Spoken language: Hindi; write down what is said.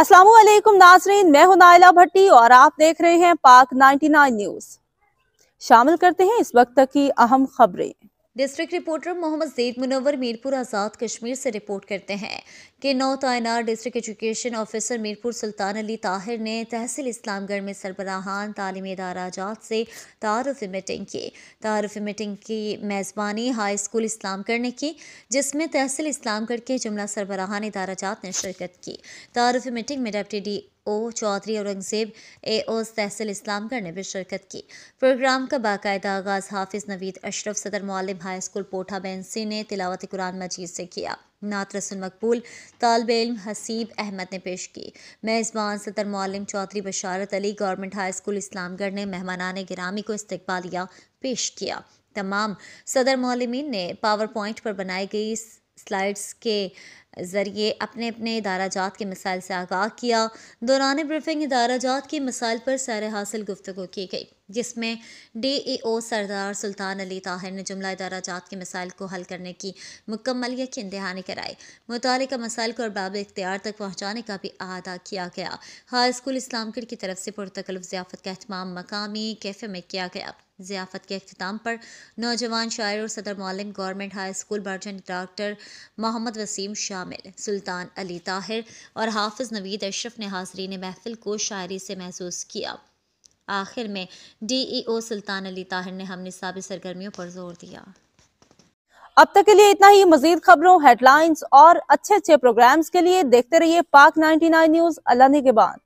अस्सलाम वालेकुम नाजरीन मैं हूं नायला भट्टी और आप देख रहे हैं पाक 99 न्यूज शामिल करते हैं इस वक्त की अहम खबरें डिस्ट्रिक्ट रिपोर्टर मोहम्मद जैद मुनवर मीरपुर आज़ाद कश्मीर से रिपोर्ट करते हैं कि नौ तैनात district education officer Mirpur Sultan Ali Tahir ने तहसील इस्लामगढ़ में सरबराहान तालीमी इदारा से तारफ़ी मीटिंग की तारफ़ी मीटिंग की मेज़बानी हाई स्कूल इस्लामगढ़ ने की जिसमें तहसील इस्लामगढ़ के जुमला सरबराहान इदारा ने शिरकत की तारफ़ी मीटिंग में deputy D O Chaudhry Aurangzeb ए तहसील तहसिल इस्लाम ने भी शिरकत की प्रोग्राम का बाकायदा आगाज़ हाफिज़ नवीद अशरफ सदर मालम हाई स्कूल पोठा बेंसी ने तिलावत कुरान मजीद से किया नात रसुल मकबूल तालब इम हसीब अहमद ने पेश की मेज़बान सदर मालम Chaudhry Basharat Ali government high school Islamgarh ने मेहमान गिरामी को इस्तबालिया पेश किया तमाम सदर मौलमिन ने पावर पॉइंट पर बनाई गई स्लाइड्स के ज़रिए अपने अपने इदारा जात के मसाइल से आगाह किया दौरान ब्रीफिंग इदारा जात के मसाइल पर सैर हासिल गुफ्तु की गई जिसमें D E O Sardar Sultan Ali Tahir ने जुमला इदारा जात के मसाइल को हल करने की मुकम्मल यकीन दहानी कराई मुतल मसाइल को अरबाब इख्तियार तक पहुँचाने का भी अदा किया गया हाई स्कूल इस्लामगढ़ की तरफ से पुरतकल्फ ज़ियाफ़त का अहतमाम मकामी कैफ़े में किया गया ज़ियाफ़त के अख्ताम पर नौजवान शायर और सदर मौलम गवर्नमेंट हाई स्कूल बर्जन डॉक्टर मोहम्मद वसीम शाह शामिल सुल्तान अली ताहिर और हाफिज़ नवीद अशरफ ने हाजरीन महफिल को शायरी से महसूस किया आखिर में D E O Sultan Ali Tahir ने हम निसाबी सरगर्मियों पर जोर दिया अब तक के लिए इतना ही मजीद खबरों हेडलाइंस और अच्छे अच्छे प्रोग्राम्स के लिए देखते रहिए पाक 99 न्यूज अल्लाह के बाद